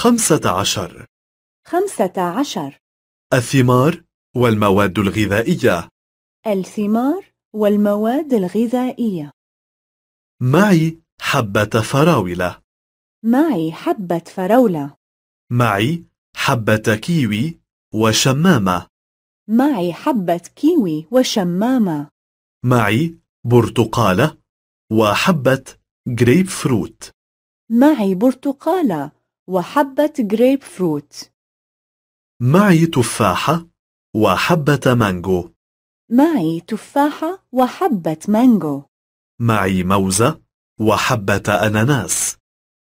خمسة عشر خمسة عشر الثمار والمواد الغذائية الثمار والمواد الغذائية معي حبة فراولة معي حبة فراولة معي حبة كيوي وشمامة معي حبة كيوي وشمامة معي برتقالة وحبة جريب فروت معي برتقالة وحبة جريب فروت معي تفاحة وحبة مانجو معي تفاحة وحبة مانجو معي موزة وحبة أناناس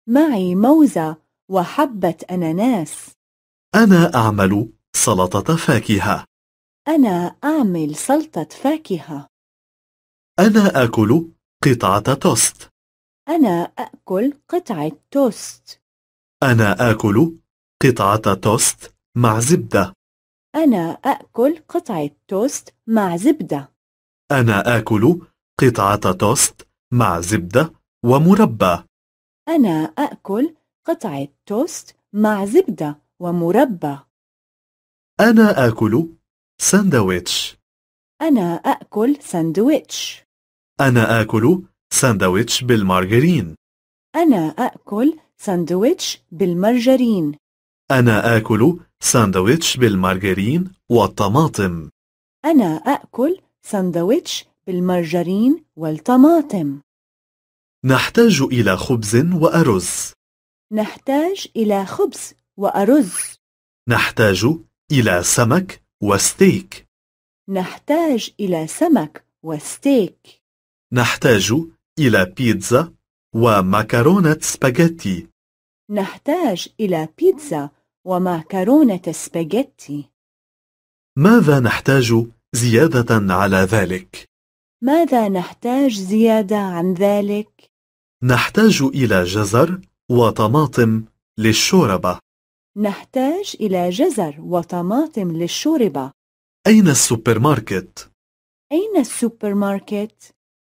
معي موزة وحبة أناناس أنا أعمل سلطة فاكهة أنا أعمل سلطة فاكهة أنا أكل قطعة توست أنا أكل قطعة توست أنا آكل قطعة توست مع زبدة أنا آكل قطعة توست مع زبدة أنا آكل قطعة توست مع زبدة ومربى أنا آكل قطعة توست مع زبدة ومربى أنا آكل ساندويتش أنا آكل ساندويتش أنا آكل ساندويتش بالمارجرين أنا أأكل ساندويتش بالمرجرين أنا آكل ساندويتش بالمارجرين والطماطم أنا آكل ساندويتش بالمارجرين والطماطم نحتاج إلى خبز وأرز نحتاج إلى خبز وأرز نحتاج إلى سمك وستيك نحتاج إلى سمك وستيك نحتاج إلى بيتزا ومكرونة سباجيتي نحتاج إلى بيتزا ومعكرونة سباجيتي ماذا نحتاج زيادة على ذلك؟ ماذا نحتاج زيادة عن ذلك؟ نحتاج إلى جزر وطماطم للشوربة نحتاج إلى جزر وطماطم للشوربة أين السوبر ماركت؟ أين السوبر ماركت؟